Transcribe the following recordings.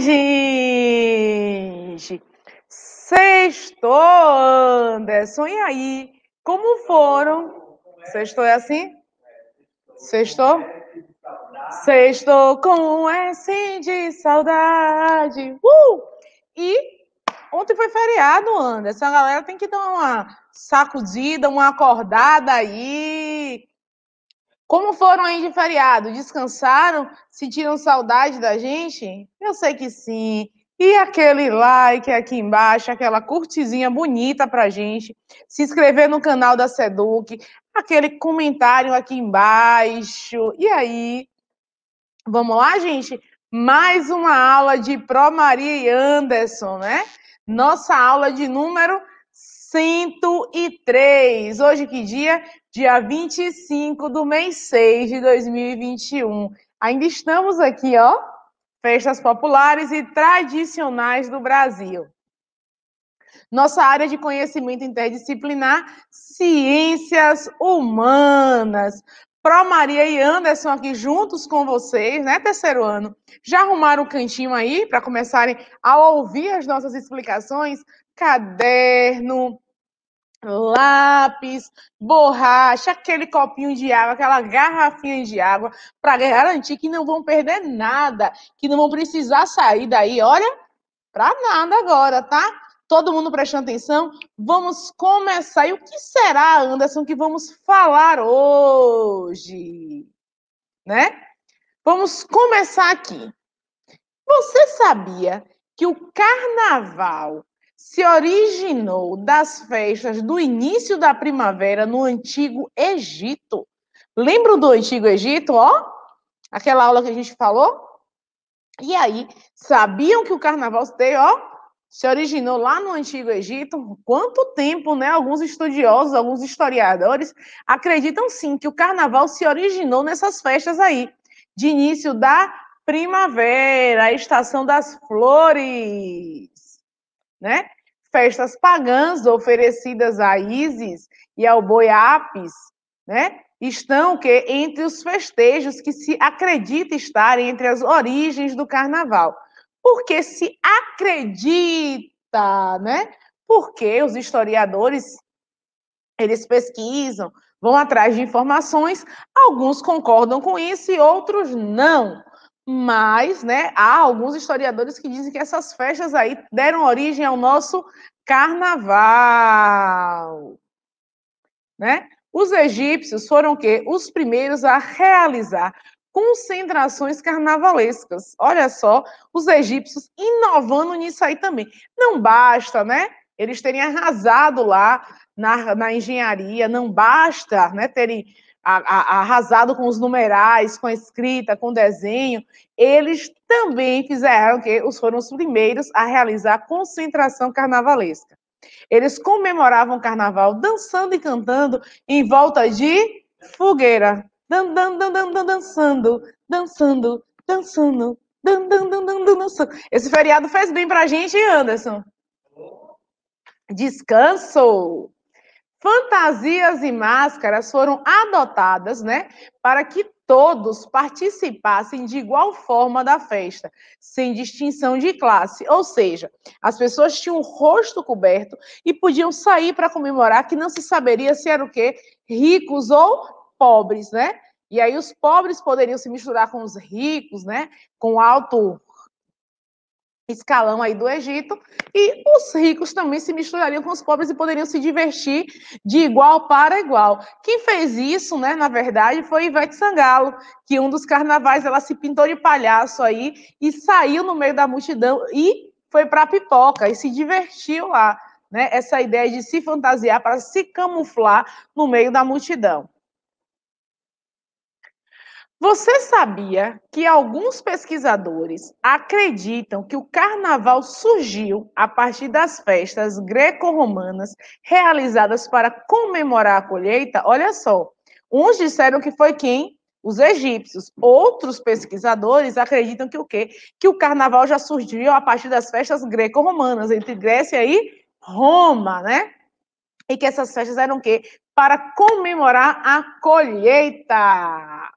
gente! Sextou, Anderson, e aí? Como foram? Sextou é assim? Sextou? Sextou com um S de saudade. Uh! E ontem foi feriado, Anderson. A galera tem que dar uma sacudida, uma acordada aí. Como foram aí de feriado? Descansaram? Sentiram saudade da gente? Eu sei que sim. E aquele like aqui embaixo, aquela curtizinha bonita pra gente, se inscrever no canal da Seduc, aquele comentário aqui embaixo. E aí? Vamos lá, gente? Mais uma aula de Pro Maria e Anderson, né? Nossa aula de número 103. Hoje que dia? dia 25 do mês 6 de 2021. Ainda estamos aqui, ó, festas populares e tradicionais do Brasil. Nossa área de conhecimento interdisciplinar, ciências humanas. Pro Maria e Anderson aqui juntos com vocês, né, terceiro ano. Já arrumaram um cantinho aí para começarem a ouvir as nossas explicações? Caderno, lápis, borracha, aquele copinho de água, aquela garrafinha de água, para garantir que não vão perder nada, que não vão precisar sair daí, olha, para nada agora, tá? Todo mundo prestando atenção? Vamos começar. E o que será, Anderson, que vamos falar hoje? Né? Vamos começar aqui. Você sabia que o carnaval se originou das festas do início da primavera no antigo Egito. Lembram do antigo Egito, ó? Aquela aula que a gente falou? E aí, sabiam que o carnaval se ó, se originou lá no antigo Egito? Quanto tempo, né? Alguns estudiosos, alguns historiadores acreditam sim que o carnaval se originou nessas festas aí, de início da primavera, a estação das flores né? Festas pagãs oferecidas a Isis e ao boi Apis, né? Estão que entre os festejos que se acredita estar entre as origens do carnaval. Porque se acredita, né? Porque os historiadores eles pesquisam, vão atrás de informações, alguns concordam com isso e outros não. Mas, né, há alguns historiadores que dizem que essas festas aí deram origem ao nosso carnaval. Né? Os egípcios foram que os primeiros a realizar concentrações carnavalescas. Olha só, os egípcios inovando nisso aí também. Não basta, né? Eles terem arrasado lá na, na engenharia, não basta, né? Terem arrasado com os numerais, com a escrita, com o desenho, eles também fizeram que os foram os primeiros a realizar a concentração carnavalesca. Eles comemoravam o carnaval dançando e cantando em volta de fogueira. Dan, dan, dan, dan, dan, dançando, dançando, dançando, dan, dan, dan, dan, dançando. Esse feriado fez bem a gente, Anderson. Descanso! Fantasias e máscaras foram adotadas, né, para que todos participassem de igual forma da festa, sem distinção de classe. Ou seja, as pessoas tinham o rosto coberto e podiam sair para comemorar, que não se saberia se eram o quê? Ricos ou pobres, né? E aí os pobres poderiam se misturar com os ricos, né? Com alto escalão aí do Egito, e os ricos também se misturariam com os pobres e poderiam se divertir de igual para igual. Quem fez isso, né, na verdade, foi Ivete Sangalo, que um dos carnavais ela se pintou de palhaço aí e saiu no meio da multidão e foi para a pipoca e se divertiu lá, né? Essa ideia de se fantasiar para se camuflar no meio da multidão. Você sabia que alguns pesquisadores acreditam que o carnaval surgiu a partir das festas greco-romanas realizadas para comemorar a colheita? Olha só, uns disseram que foi quem? Os egípcios. Outros pesquisadores acreditam que o quê? Que o carnaval já surgiu a partir das festas greco-romanas entre Grécia e Roma, né? E que essas festas eram o quê? Para comemorar a colheita.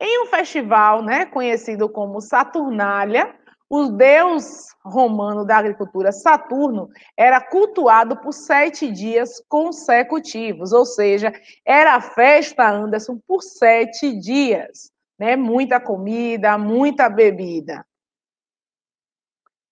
Em um festival né, conhecido como Saturnália, o deus romano da agricultura, Saturno, era cultuado por sete dias consecutivos, ou seja, era festa, Anderson, por sete dias. Né? Muita comida, muita bebida.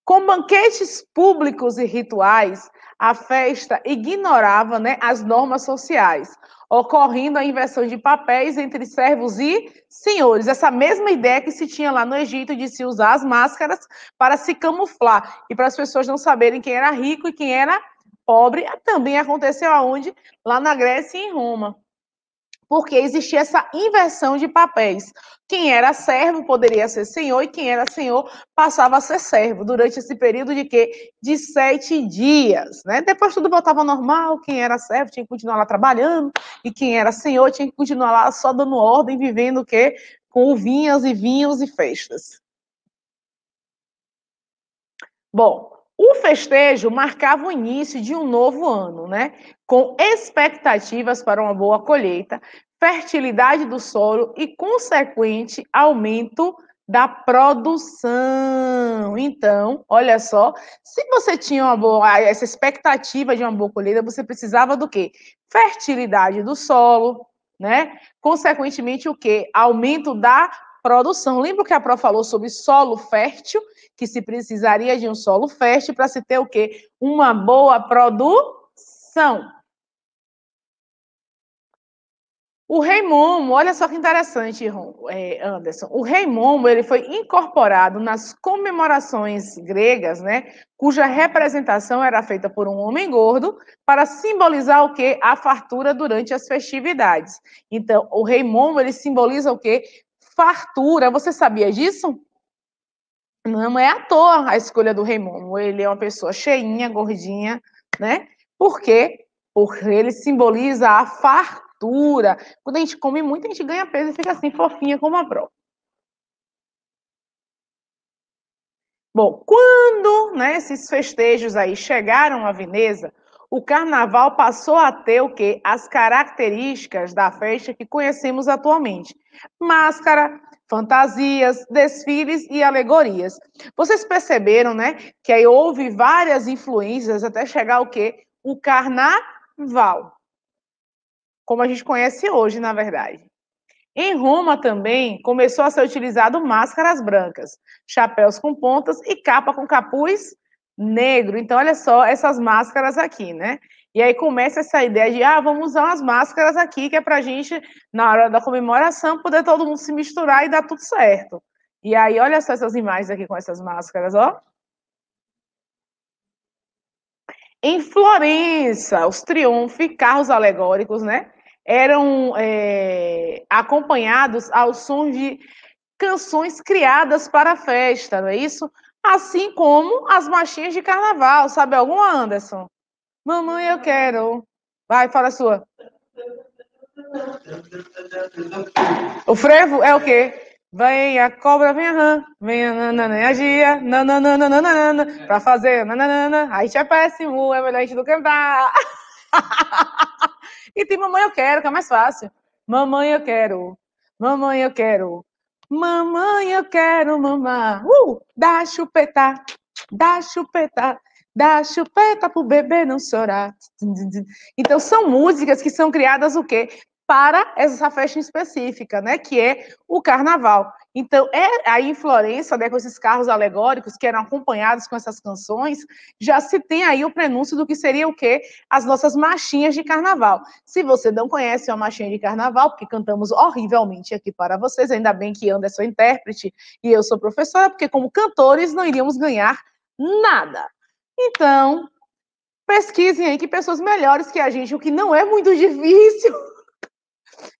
Com banquetes públicos e rituais, a festa ignorava né, as normas sociais, ocorrendo a inversão de papéis entre servos e senhores. Essa mesma ideia que se tinha lá no Egito de se usar as máscaras para se camuflar e para as pessoas não saberem quem era rico e quem era pobre, também aconteceu aonde? Lá na Grécia e em Roma porque existia essa inversão de papéis. Quem era servo poderia ser senhor e quem era senhor passava a ser servo durante esse período de quê? De sete dias, né? Depois tudo voltava normal, quem era servo tinha que continuar lá trabalhando e quem era senhor tinha que continuar lá só dando ordem, vivendo o quê? Com vinhas e vinhos e festas. Bom, o festejo marcava o início de um novo ano, né? Com expectativas para uma boa colheita, fertilidade do solo e consequente aumento da produção. Então, olha só, se você tinha uma boa, ah, essa expectativa de uma boa colheita, você precisava do quê? Fertilidade do solo, né? Consequentemente, o quê? Aumento da produção. Lembra que a Pro falou sobre solo fértil que se precisaria de um solo fértil para se ter o quê? Uma boa produção. O rei Momo, olha só que interessante, é, Anderson. O rei Momo ele foi incorporado nas comemorações gregas, né, cuja representação era feita por um homem gordo para simbolizar o que a fartura durante as festividades. Então, o rei Momo ele simboliza o que fartura. Você sabia disso? Não é à toa a escolha do Raimundo. Ele é uma pessoa cheinha, gordinha, né? Por quê? Porque ele simboliza a fartura. Quando a gente come muito, a gente ganha peso e fica assim, fofinha como a própria. Bom, quando né, esses festejos aí chegaram a Veneza, o carnaval passou a ter o quê? As características da festa que conhecemos atualmente. Máscara, fantasias, desfiles e alegorias. Vocês perceberam, né, que aí houve várias influências até chegar o quê? O carnaval. Como a gente conhece hoje, na verdade. Em Roma também começou a ser utilizado máscaras brancas, chapéus com pontas e capa com capuz negro. Então olha só essas máscaras aqui, né? E aí começa essa ideia de, ah, vamos usar umas máscaras aqui, que é para a gente, na hora da comemoração, poder todo mundo se misturar e dar tudo certo. E aí, olha só essas imagens aqui com essas máscaras, ó. Em Florença, os triunfi, carros alegóricos, né? Eram é, acompanhados ao som de canções criadas para a festa, não é isso? Assim como as marchinhas de carnaval, sabe alguma, Anderson? Mamãe, eu quero. Vai, fala a sua. O frevo é o quê? Vem a cobra, vem a rã, vem a nanana a gia, nananana, nanana, pra fazer nananana. A gente é péssimo, é melhor a gente não cantar. e tem mamãe eu quero, que é mais fácil. Mamãe eu quero, mamãe eu quero, mamãe eu quero mamãe. Uh, dá chupeta, dá chupeta, Dá chupeta pro bebê não chorar. Então, são músicas que são criadas o quê? Para essa festa específica, né? Que é o carnaval. Então, é, aí em Florença, né, com esses carros alegóricos que eram acompanhados com essas canções, já se tem aí o prenúncio do que seria o quê? As nossas marchinhas de carnaval. Se você não conhece uma marchinha de carnaval, porque cantamos horrivelmente aqui para vocês, ainda bem que Anderson é intérprete e eu sou professora, porque como cantores não iríamos ganhar nada. Então, pesquisem aí que pessoas melhores que a gente, o que não é muito difícil,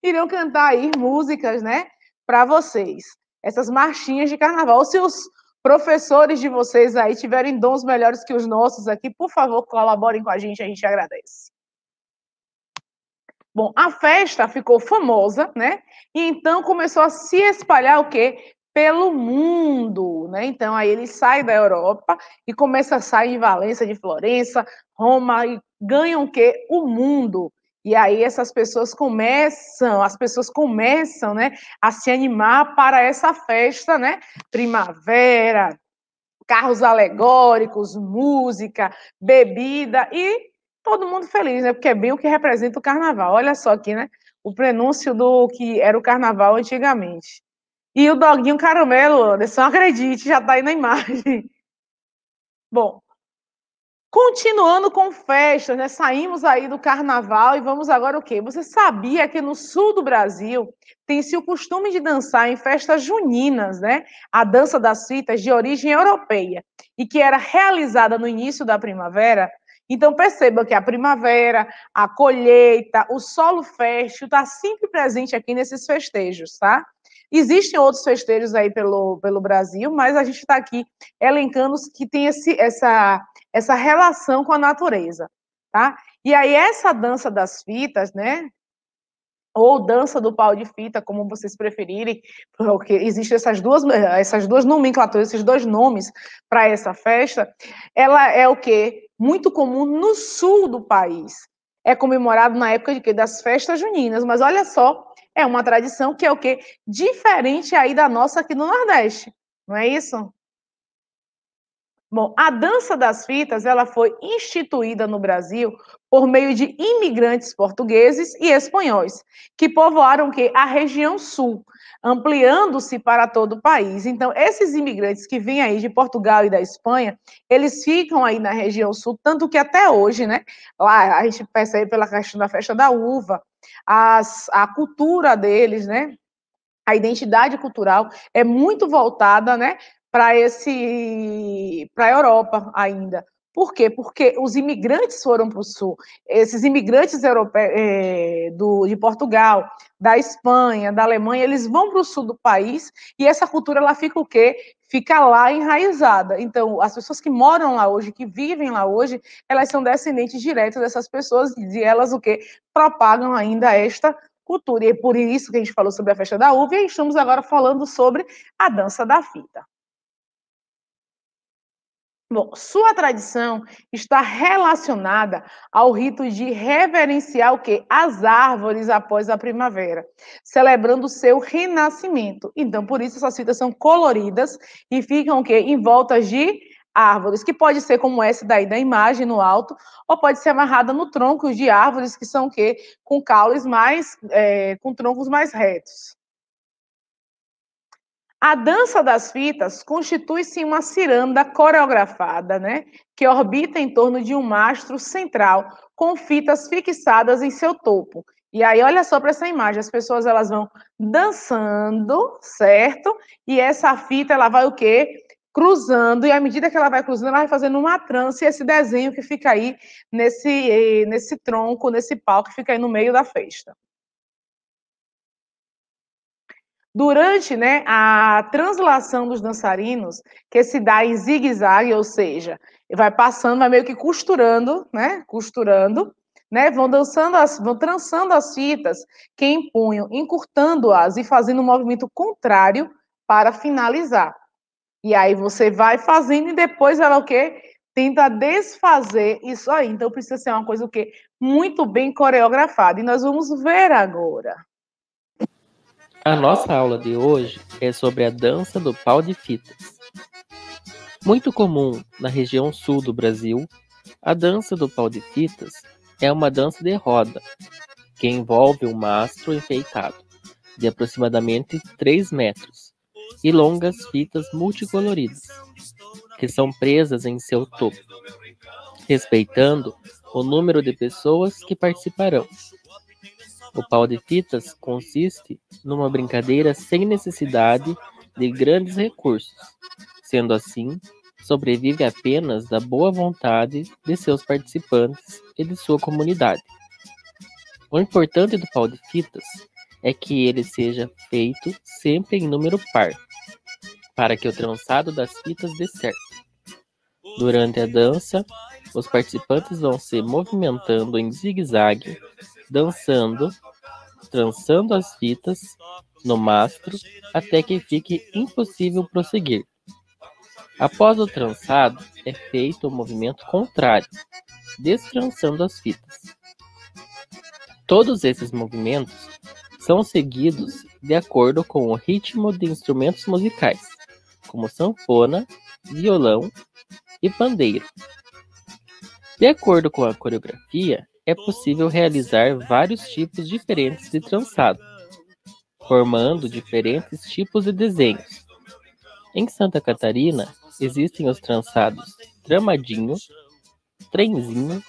irão cantar aí músicas, né, para vocês. Essas marchinhas de carnaval, se os professores de vocês aí tiverem dons melhores que os nossos aqui, por favor, colaborem com a gente, a gente agradece. Bom, a festa ficou famosa, né? E então começou a se espalhar o quê? pelo mundo, né? Então aí ele sai da Europa e começa a sair em Valência, de Florença, Roma e ganham o quê? O mundo. E aí essas pessoas começam, as pessoas começam, né, a se animar para essa festa, né? Primavera, carros alegóricos, música, bebida e todo mundo feliz, né? Porque é bem o que representa o carnaval. Olha só aqui, né? O prenúncio do que era o carnaval antigamente. E o doguinho caramelo, Anderson, acredite, já tá aí na imagem. Bom, continuando com festas, né? Saímos aí do carnaval e vamos agora o quê? Você sabia que no sul do Brasil tem-se o costume de dançar em festas juninas, né? A dança das fitas de origem europeia e que era realizada no início da primavera. Então perceba que a primavera, a colheita, o solo fértil está sempre presente aqui nesses festejos, tá? Existem outros festejos aí pelo, pelo Brasil, mas a gente está aqui elencando os que têm essa, essa relação com a natureza, tá? E aí essa dança das fitas, né? Ou dança do pau de fita, como vocês preferirem, porque existem essas duas, essas duas nomenclaturas, esses dois nomes para essa festa. Ela é o que muito comum no sul do país. É comemorado na época de das festas juninas, mas olha só é uma tradição que é o quê? Diferente aí da nossa aqui no Nordeste, não é isso? Bom, a dança das fitas, ela foi instituída no Brasil por meio de imigrantes portugueses e espanhóis, que povoaram que a região sul, ampliando-se para todo o país. Então, esses imigrantes que vêm aí de Portugal e da Espanha, eles ficam aí na região sul, tanto que até hoje, né? Lá a gente percebe pela questão da festa da uva, as, a cultura deles, né? A identidade cultural é muito voltada, né, para esse para a Europa ainda. Por quê? Porque os imigrantes foram para o sul. Esses imigrantes europe eh, do, de Portugal, da Espanha, da Alemanha, eles vão para o sul do país e essa cultura ela fica o quê? fica lá enraizada. Então, as pessoas que moram lá hoje, que vivem lá hoje, elas são descendentes diretos dessas pessoas e elas o que propagam ainda esta cultura. E é por isso que a gente falou sobre a festa da uva e estamos agora falando sobre a dança da fita. Bom, sua tradição está relacionada ao rito de reverenciar o que as árvores após a primavera, celebrando seu renascimento. Então, por isso essas fitas são coloridas e ficam o que em volta de árvores, que pode ser como essa daí da imagem no alto, ou pode ser amarrada no tronco de árvores que são o que com caules mais é, com troncos mais retos. A dança das fitas constitui-se uma ciranda coreografada, né, que orbita em torno de um mastro central com fitas fixadas em seu topo. E aí olha só para essa imagem, as pessoas elas vão dançando, certo? E essa fita ela vai o quê? Cruzando e à medida que ela vai cruzando, ela vai fazendo uma trança e esse desenho que fica aí nesse eh, nesse tronco, nesse pau que fica aí no meio da festa. Durante né, a translação dos dançarinos, que é se dá em zigue-zague, ou seja, vai passando, vai meio que costurando, né? Costurando, né? Vão dançando, as, vão trançando as fitas que empunham, encurtando-as e fazendo um movimento contrário para finalizar. E aí você vai fazendo e depois ela o quê? Tenta desfazer isso aí. Então precisa ser uma coisa o quê? Muito bem coreografada. E nós vamos ver agora. A nossa aula de hoje é sobre a dança do pau de fitas. Muito comum na região sul do Brasil, a dança do pau de fitas é uma dança de roda que envolve um mastro enfeitado de aproximadamente 3 metros e longas fitas multicoloridas que são presas em seu topo, respeitando o número de pessoas que participarão. O pau de fitas consiste numa brincadeira sem necessidade de grandes recursos. Sendo assim, sobrevive apenas da boa vontade de seus participantes e de sua comunidade. O importante do pau de fitas é que ele seja feito sempre em número par, para que o trançado das fitas dê certo. Durante a dança, os participantes vão se movimentando em zigue-zague dançando, trançando as fitas no mastro até que fique impossível prosseguir. Após o trançado, é feito o movimento contrário, destrançando as fitas. Todos esses movimentos são seguidos de acordo com o ritmo de instrumentos musicais, como sanfona, violão e pandeiro. De acordo com a coreografia, é possível realizar vários tipos diferentes de trançado, formando diferentes tipos de desenhos. Em Santa Catarina, existem os trançados tramadinho, trenzinho,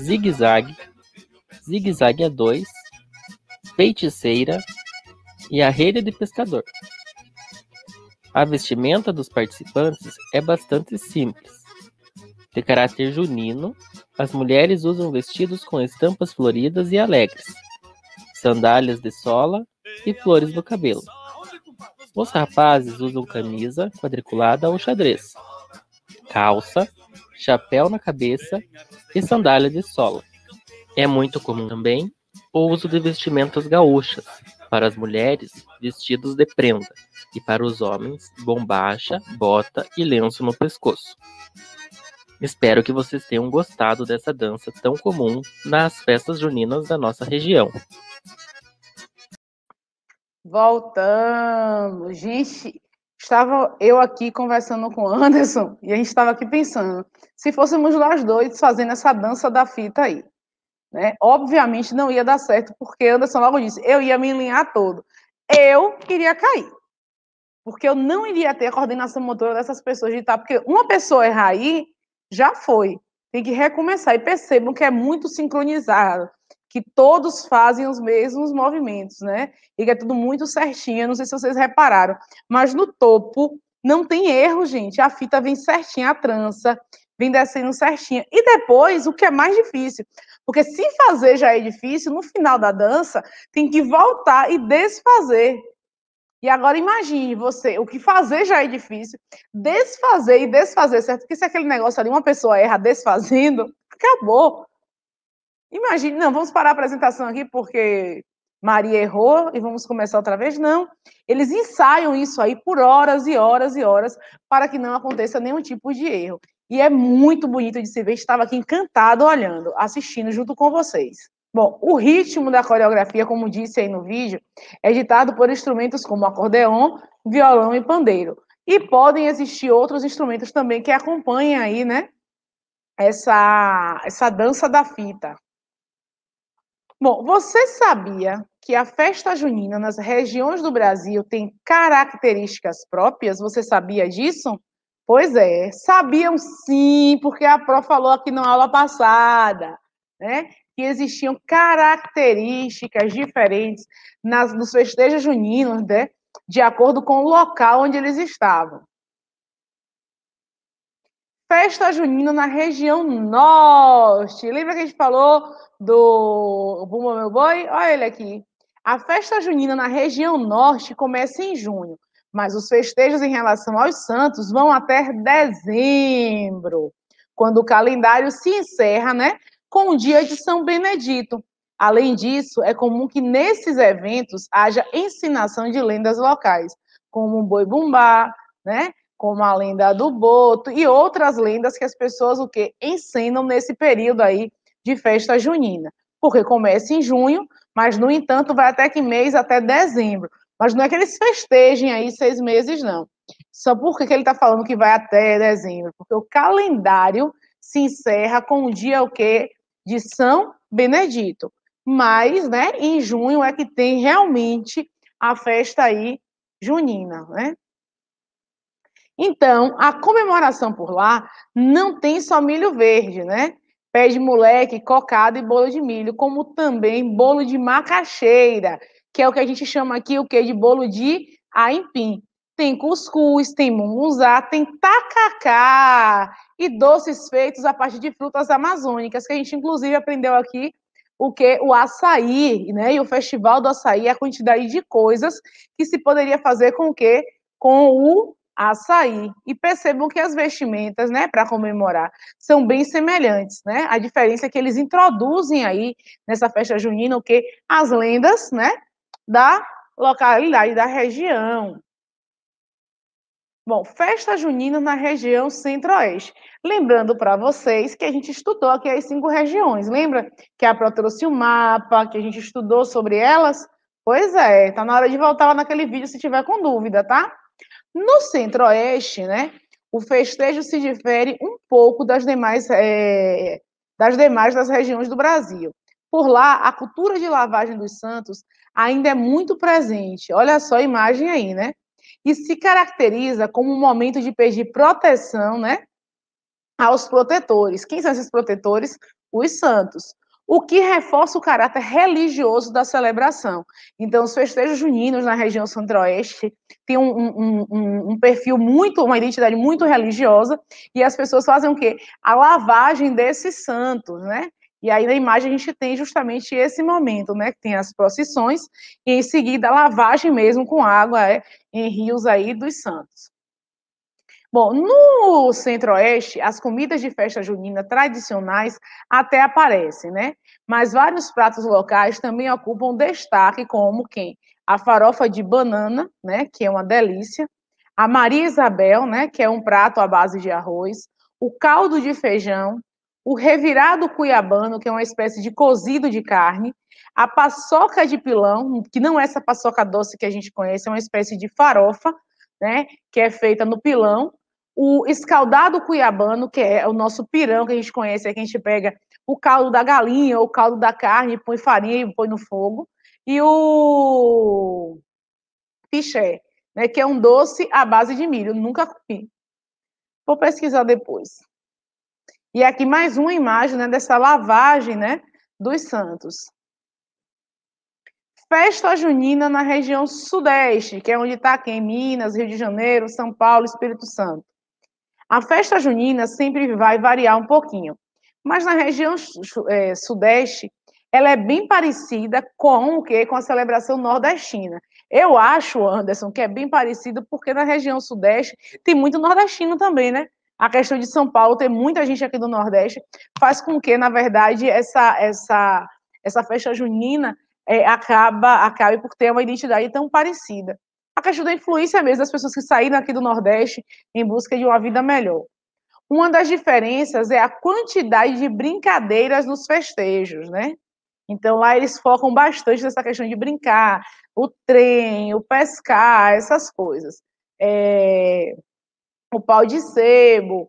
zigue-zague, zigue-zague a dois, feiticeira e a rede de pescador. A vestimenta dos participantes é bastante simples, de caráter junino as mulheres usam vestidos com estampas floridas e alegres, sandálias de sola e flores no cabelo. Os rapazes usam camisa quadriculada ou xadrez, calça, chapéu na cabeça e sandália de sola. É muito comum também o uso de vestimentas gaúchas, para as mulheres, vestidos de prenda, e para os homens, bombacha, bota e lenço no pescoço. Espero que vocês tenham gostado dessa dança tão comum nas festas juninas da nossa região. Voltamos. Gente, estava eu aqui conversando com o Anderson e a gente estava aqui pensando, se fôssemos nós dois fazendo essa dança da fita aí, né? Obviamente não ia dar certo, porque Anderson logo disse, eu ia me alinhar todo. Eu queria cair. Porque eu não iria ter a coordenação motora dessas pessoas de estar, porque uma pessoa errar aí, já foi. Tem que recomeçar. E percebam que é muito sincronizado, que todos fazem os mesmos movimentos, né? E que é tudo muito certinho. Eu não sei se vocês repararam, mas no topo não tem erro, gente. A fita vem certinha, a trança vem descendo certinha. E depois, o que é mais difícil, porque se fazer já é difícil, no final da dança tem que voltar e desfazer e agora imagine você, o que fazer já é difícil, desfazer e desfazer, certo? Porque se aquele negócio ali, uma pessoa erra desfazendo, acabou. Imagine, não, vamos parar a apresentação aqui porque Maria errou e vamos começar outra vez? Não. Eles ensaiam isso aí por horas e horas e horas para que não aconteça nenhum tipo de erro. E é muito bonito de se ver. Estava aqui encantado olhando, assistindo junto com vocês. Bom, o ritmo da coreografia, como disse aí no vídeo, é ditado por instrumentos como acordeon, violão e pandeiro. E podem existir outros instrumentos também que acompanham aí, né? Essa, essa dança da fita. Bom, você sabia que a festa junina nas regiões do Brasil tem características próprias? Você sabia disso? Pois é, sabiam sim, porque a Pro falou aqui na aula passada. Né? que existiam características diferentes nas, nos festejos juninos, né? de acordo com o local onde eles estavam. Festa junina na região norte. Lembra que a gente falou do Bumba Meu Boi? Olha ele aqui. A festa junina na região norte começa em junho, mas os festejos em relação aos santos vão até dezembro, quando o calendário se encerra, né? com o dia de São Benedito. Além disso, é comum que nesses eventos haja ensinação de lendas locais, como o boi bumbá, né? como a lenda do boto e outras lendas que as pessoas o que ensinam nesse período aí de festa junina, porque começa em junho, mas no entanto vai até que mês até dezembro. Mas não é que eles festejem aí seis meses não. Só porque que ele está falando que vai até dezembro, porque o calendário se encerra com o dia o que de São Benedito. Mas, né, em junho é que tem realmente a festa aí junina, né? Então, a comemoração por lá não tem só milho verde, né? Pé de moleque, cocada e bolo de milho, como também bolo de macaxeira, que é o que a gente chama aqui o que de bolo de aipim tem cuscuz, tem munguzá, tem tacacá e doces feitos a partir de frutas amazônicas, que a gente inclusive aprendeu aqui o que o açaí, né? E o festival do açaí, a quantidade de coisas que se poderia fazer com o que Com o açaí. E percebam que as vestimentas, né, para comemorar, são bem semelhantes, né? A diferença é que eles introduzem aí nessa festa junina o que as lendas, né, da localidade, da região. Bom, festa junina na região centro-oeste. Lembrando para vocês que a gente estudou aqui as cinco regiões. Lembra que a Pro trouxe o um mapa, que a gente estudou sobre elas? Pois é, tá na hora de voltar lá naquele vídeo se tiver com dúvida, tá? No centro-oeste, né, o festejo se difere um pouco das demais, é, das demais das regiões do Brasil. Por lá, a cultura de lavagem dos santos ainda é muito presente. Olha só a imagem aí, né? e se caracteriza como um momento de pedir proteção né, aos protetores. Quem são esses protetores? Os santos. O que reforça o caráter religioso da celebração. Então, os festejos juninos na região centro-oeste têm um, um, um, um, perfil muito, uma identidade muito religiosa, e as pessoas fazem o quê? A lavagem desses santos, né? E aí na imagem a gente tem justamente esse momento, né? Que tem as procissões e em seguida a lavagem mesmo com água é, em rios aí dos santos. Bom, no Centro-Oeste, as comidas de festa junina tradicionais até aparecem, né? Mas vários pratos locais também ocupam destaque, como quem? A farofa de banana, né? Que é uma delícia. A Maria Isabel, né? Que é um prato à base de arroz. O caldo de feijão, o revirado cuiabano, que é uma espécie de cozido de carne, a paçoca de pilão, que não é essa paçoca doce que a gente conhece, é uma espécie de farofa, né, que é feita no pilão, o escaldado cuiabano, que é o nosso pirão que a gente conhece, é que a gente pega o caldo da galinha ou o caldo da carne, põe farinha e põe no fogo, e o piché, né, que é um doce à base de milho, nunca comi. Vou pesquisar depois. E aqui mais uma imagem né, dessa lavagem né, dos santos. Festa junina na região sudeste, que é onde está aqui em Minas, Rio de Janeiro, São Paulo, Espírito Santo. A festa junina sempre vai variar um pouquinho, mas na região é, sudeste, ela é bem parecida com o que? Com a celebração nordestina. Eu acho, Anderson, que é bem parecido, porque na região sudeste tem muito nordestino também, né? a questão de São Paulo ter muita gente aqui do Nordeste faz com que, na verdade, essa essa essa festa junina é, acaba acabe por ter uma identidade tão parecida. A questão da influência mesmo das pessoas que saíram aqui do Nordeste em busca de uma vida melhor. Uma das diferenças é a quantidade de brincadeiras nos festejos, né? Então lá eles focam bastante nessa questão de brincar, o trem, o pescar, essas coisas. É o pau de sebo.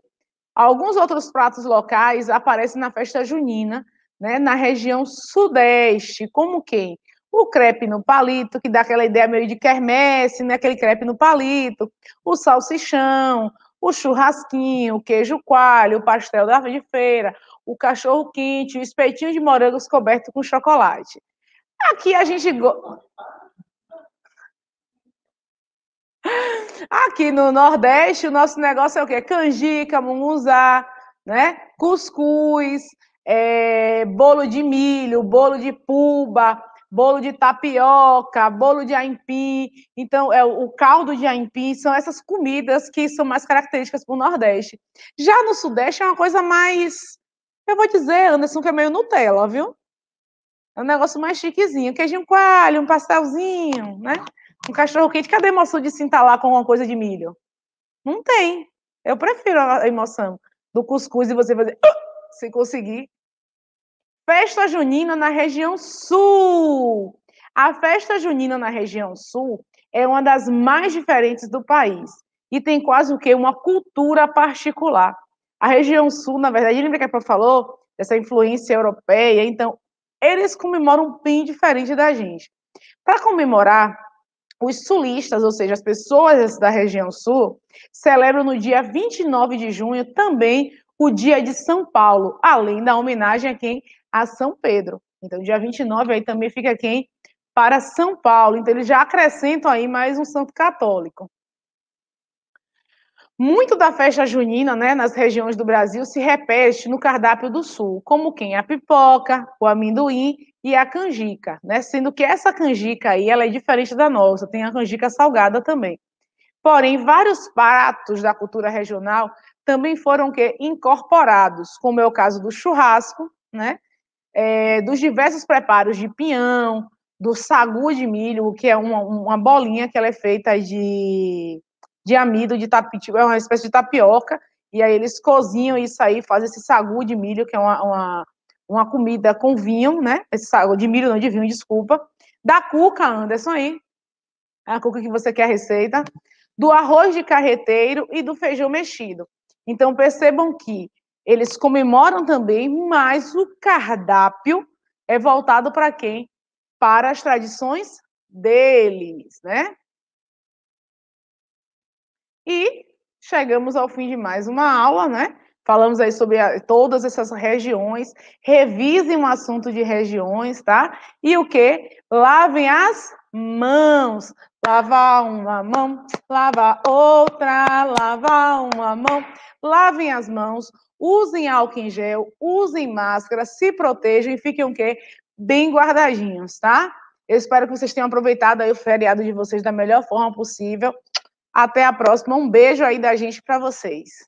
Alguns outros pratos locais aparecem na festa junina, né, na região sudeste, como quem? O crepe no palito, que dá aquela ideia meio de quermesse, né, aquele crepe no palito, o salsichão, o churrasquinho, o queijo coalho, o pastel da de feira, o cachorro quente, o espetinho de morangos coberto com chocolate. Aqui a gente go... Aqui no Nordeste, o nosso negócio é o quê? Canjica, mungunzá, né? Cuscuz, é, bolo de milho, bolo de puba, bolo de tapioca, bolo de aipim. Então, é o caldo de aipim são essas comidas que são mais características para o Nordeste. Já no Sudeste é uma coisa mais, eu vou dizer, Anderson, que é meio Nutella, viu? É um negócio mais chiquezinho, queijinho coalho, um pastelzinho, né? Um cachorro quente, cadê a emoção de se entalar com uma coisa de milho? Não tem. Eu prefiro a emoção do cuscuz e você fazer uh, ah!", se conseguir. Festa junina na região sul. A festa junina na região sul é uma das mais diferentes do país e tem quase o que uma cultura particular. A região sul, na verdade, lembra que a Paula falou dessa influência europeia, então eles comemoram um PIN diferente da gente. Para comemorar, os sulistas, ou seja, as pessoas da região sul, celebram no dia 29 de junho também o Dia de São Paulo, além da homenagem a quem? A São Pedro. Então, dia 29 aí também fica quem? Para São Paulo. Então, eles já acrescentam aí mais um santo católico. Muito da festa junina, né, nas regiões do Brasil, se repete no cardápio do Sul, como quem é a pipoca, o amendoim e a canjica, né? Sendo que essa canjica aí, ela é diferente da nossa, tem a canjica salgada também. Porém, vários pratos da cultura regional também foram que incorporados, como é o caso do churrasco, né? É, dos diversos preparos de pinhão, do sagu de milho, que é uma, uma bolinha que ela é feita de de amido, de tapioca, tipo, é uma espécie de tapioca, e aí eles cozinham isso aí, fazem esse sagu de milho, que é uma, uma, uma comida com vinho, né? Esse sagu de milho, não de vinho, desculpa. Da cuca, Anderson, aí. É a cuca que você quer a receita. Do arroz de carreteiro e do feijão mexido. Então, percebam que eles comemoram também, mas o cardápio é voltado para quem? Para as tradições deles, né? E chegamos ao fim de mais uma aula, né? Falamos aí sobre a, todas essas regiões. Revisem o assunto de regiões, tá? E o que? Lavem as mãos. Lavar uma mão, lavar outra, lavar uma mão. Lavem as mãos, usem álcool em gel, usem máscara, se protejam e fiquem o quê? Bem guardadinhos, tá? Eu espero que vocês tenham aproveitado aí o feriado de vocês da melhor forma possível. Até a próxima. Um beijo aí da gente para vocês.